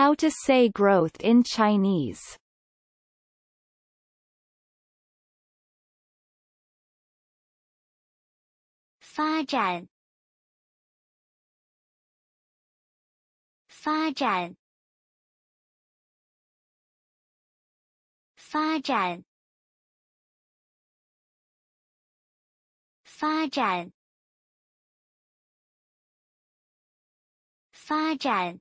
How to say growth in Chinese Fajan Fajan Fajan Fajan Fajan